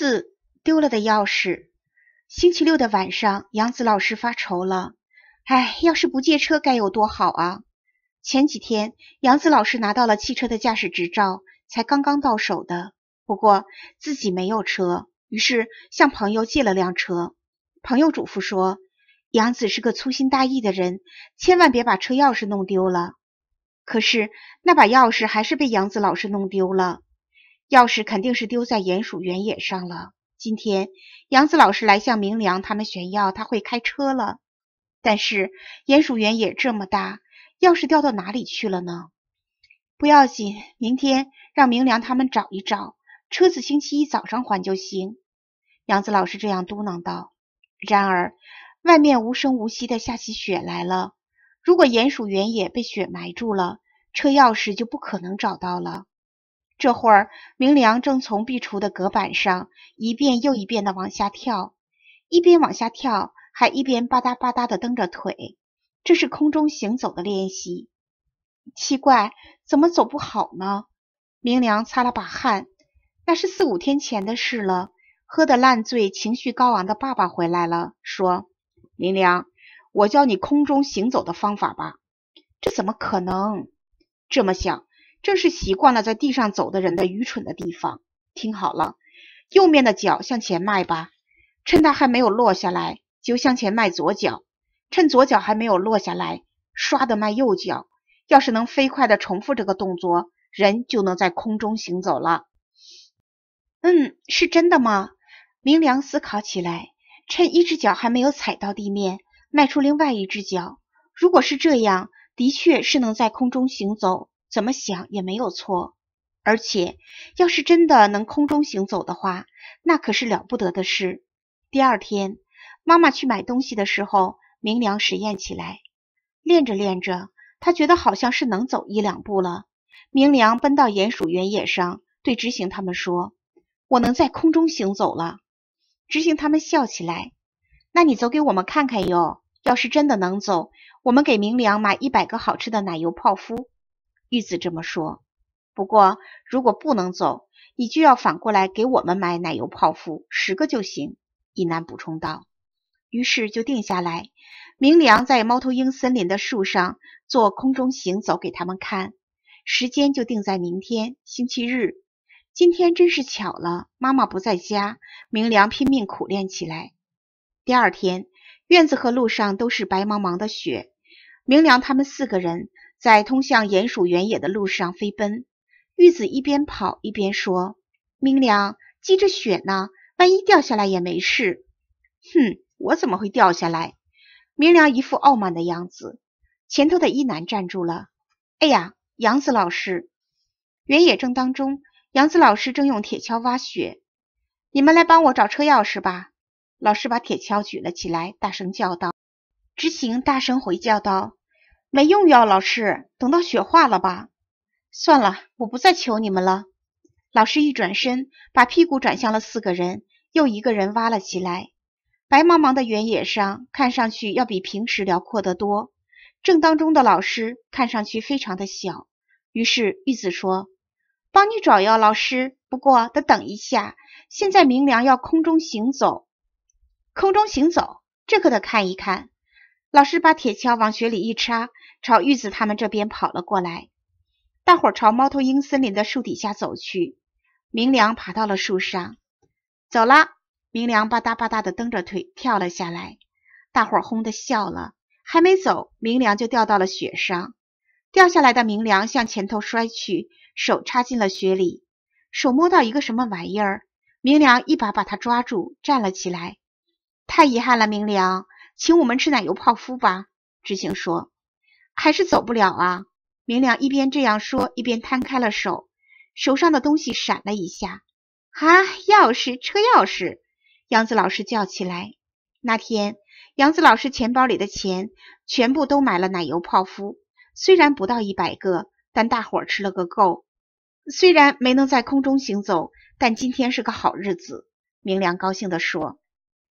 四丢了的钥匙。星期六的晚上，杨子老师发愁了。哎，要是不借车该有多好啊！前几天，杨子老师拿到了汽车的驾驶执照，才刚刚到手的。不过自己没有车，于是向朋友借了辆车。朋友嘱咐说，杨子是个粗心大意的人，千万别把车钥匙弄丢了。可是那把钥匙还是被杨子老师弄丢了。钥匙肯定是丢在鼹鼠原野上了。今天杨子老师来向明良他们炫耀他会开车了，但是鼹鼠原野这么大，钥匙掉到哪里去了呢？不要紧，明天让明良他们找一找，车子星期一早上还就行。杨子老师这样嘟囔道。然而，外面无声无息地下起雪来了。如果鼹鼠原野被雪埋住了，车钥匙就不可能找到了。这会儿，明良正从壁橱的隔板上一遍又一遍地往下跳，一边往下跳，还一边吧嗒吧嗒地蹬着腿。这是空中行走的练习。奇怪，怎么走不好呢？明良擦了把汗。那是四五天前的事了。喝得烂醉、情绪高昂的爸爸回来了，说：“明良，我教你空中行走的方法吧。”这怎么可能？这么想。正是习惯了在地上走的人的愚蠢的地方。听好了，右面的脚向前迈吧，趁它还没有落下来，就向前迈左脚；趁左脚还没有落下来，唰地迈右脚。要是能飞快地重复这个动作，人就能在空中行走了。嗯，是真的吗？明良思考起来，趁一只脚还没有踩到地面，迈出另外一只脚。如果是这样，的确是能在空中行走。怎么想也没有错，而且要是真的能空中行走的话，那可是了不得的事。第二天，妈妈去买东西的时候，明良实验起来，练着练着，他觉得好像是能走一两步了。明良奔到鼹鼠原野上，对执行他们说：“我能在空中行走了。”执行他们笑起来：“那你走给我们看看哟，要是真的能走，我们给明良买一百个好吃的奶油泡芙。”玉子这么说。不过，如果不能走，你就要反过来给我们买奶油泡芙，十个就行。”一男补充道。于是就定下来，明良在猫头鹰森林的树上做空中行走给他们看，时间就定在明天星期日。今天真是巧了，妈妈不在家，明良拼命苦练起来。第二天，院子和路上都是白茫茫的雪，明良他们四个人。在通向鼹鼠原野的路上飞奔，玉子一边跑一边说：“明良积着雪呢，万一掉下来也没事。”“哼，我怎么会掉下来？”明良一副傲慢的样子。前头的伊男站住了。“哎呀，杨子老师！”原野正当中，杨子老师正用铁锹挖雪。“你们来帮我找车钥匙吧。”老师把铁锹举了起来，大声叫道。“执行大声回叫道。”没用药，老师，等到雪化了吧？算了，我不再求你们了。老师一转身，把屁股转向了四个人，又一个人挖了起来。白茫茫的原野上，看上去要比平时辽阔得多。正当中的老师看上去非常的小。于是玉子说：“帮你找药，老师。不过得等一下，现在明良要空中行走。空中行走，这可得看一看。”老师把铁锹往雪里一插，朝玉子他们这边跑了过来。大伙儿朝猫头鹰森林的树底下走去。明良爬到了树上，走了。明良吧嗒吧嗒地蹬着腿跳了下来。大伙儿哄地笑了。还没走，明良就掉到了雪上。掉下来的明良向前头摔去，手插进了雪里，手摸到一个什么玩意儿。明良一把把他抓住，站了起来。太遗憾了，明良。请我们吃奶油泡芙吧，知行说。还是走不了啊！明良一边这样说，一边摊开了手，手上的东西闪了一下。哈，钥匙，车钥匙！杨子老师叫起来。那天，杨子老师钱包里的钱全部都买了奶油泡芙，虽然不到一百个，但大伙吃了个够。虽然没能在空中行走，但今天是个好日子。明良高兴地说。